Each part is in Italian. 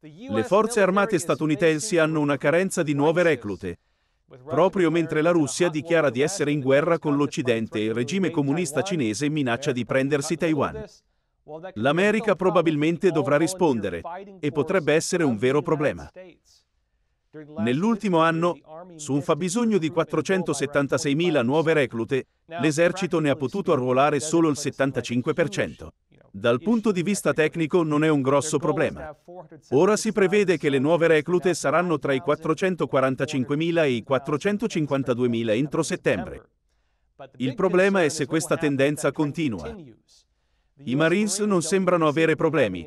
Le forze armate statunitensi hanno una carenza di nuove reclute. Proprio mentre la Russia dichiara di essere in guerra con l'Occidente e il regime comunista cinese minaccia di prendersi Taiwan. L'America probabilmente dovrà rispondere e potrebbe essere un vero problema. Nell'ultimo anno, su un fabbisogno di 476.000 nuove reclute, l'esercito ne ha potuto arruolare solo il 75%. Dal punto di vista tecnico non è un grosso problema. Ora si prevede che le nuove reclute saranno tra i 445.000 e i 452.000 entro settembre. Il problema è se questa tendenza continua. I Marines non sembrano avere problemi,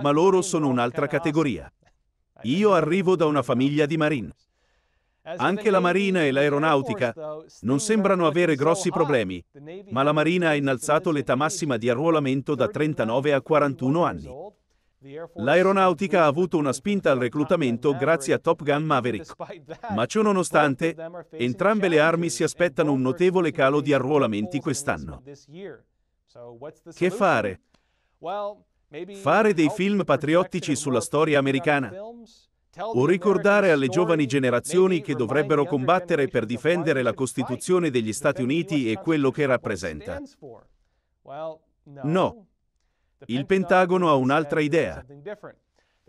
ma loro sono un'altra categoria. Io arrivo da una famiglia di Marine. Anche la Marina e l'Aeronautica non sembrano avere grossi problemi, ma la Marina ha innalzato l'età massima di arruolamento da 39 a 41 anni. L'aeronautica ha avuto una spinta al reclutamento grazie a Top Gun Maverick. Ma ciò nonostante, entrambe le armi si aspettano un notevole calo di arruolamenti quest'anno. Che fare? Fare dei film patriottici sulla storia americana? o ricordare alle giovani generazioni che dovrebbero combattere per difendere la Costituzione degli Stati Uniti e quello che rappresenta. No. Il Pentagono ha un'altra idea.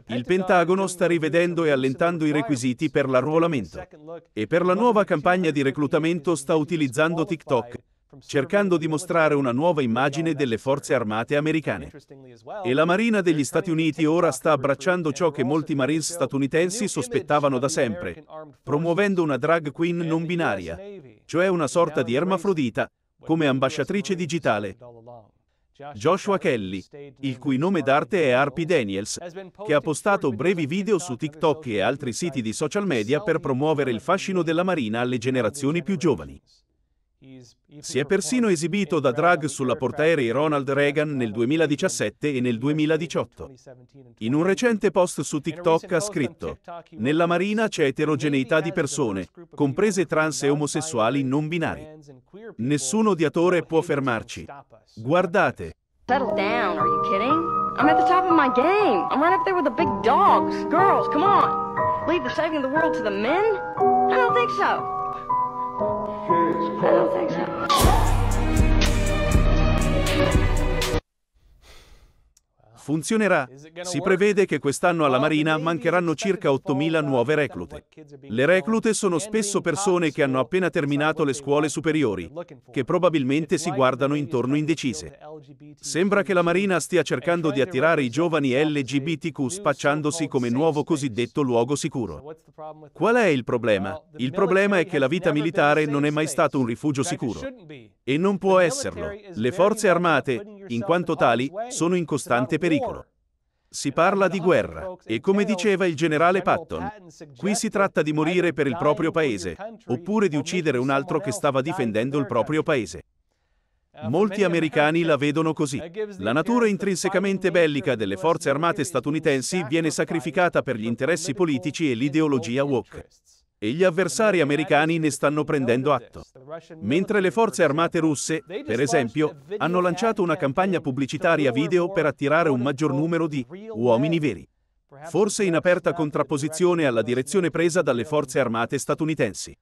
Il Pentagono sta rivedendo e allentando i requisiti per l'arruolamento e per la nuova campagna di reclutamento sta utilizzando TikTok cercando di mostrare una nuova immagine delle forze armate americane. E la Marina degli Stati Uniti ora sta abbracciando ciò che molti Marines statunitensi sospettavano da sempre, promuovendo una drag queen non binaria, cioè una sorta di ermafrodita, come ambasciatrice digitale. Joshua Kelly, il cui nome d'arte è Harpy Daniels, che ha postato brevi video su TikTok e altri siti di social media per promuovere il fascino della Marina alle generazioni più giovani. Si è persino esibito da drag sulla portaerei Ronald Reagan nel 2017 e nel 2018. In un recente post su TikTok ha scritto «Nella marina c'è eterogeneità di persone, comprese trans e omosessuali non binari. Nessun odiatore può fermarci. Guardate!» Settle down, are you kidding? I'm at the top of my game. I'm right up there with the big dogs. Girls, come on. Leave the saving of the world to the men? I don't think so. I don't think so. Funzionerà. Si prevede che quest'anno alla Marina mancheranno circa 8.000 nuove reclute. Le reclute sono spesso persone che hanno appena terminato le scuole superiori, che probabilmente si guardano intorno indecise. Sembra che la Marina stia cercando di attirare i giovani LGBTQ spacciandosi come nuovo cosiddetto luogo sicuro. Qual è il problema? Il problema è che la vita militare non è mai stato un rifugio sicuro. E non può esserlo. Le forze armate, in quanto tali, sono in costante pericolo. Si parla di guerra, e come diceva il generale Patton, qui si tratta di morire per il proprio paese, oppure di uccidere un altro che stava difendendo il proprio paese. Molti americani la vedono così. La natura intrinsecamente bellica delle forze armate statunitensi viene sacrificata per gli interessi politici e l'ideologia woke e gli avversari americani ne stanno prendendo atto. Mentre le forze armate russe, per esempio, hanno lanciato una campagna pubblicitaria video per attirare un maggior numero di uomini veri, forse in aperta contrapposizione alla direzione presa dalle forze armate statunitensi.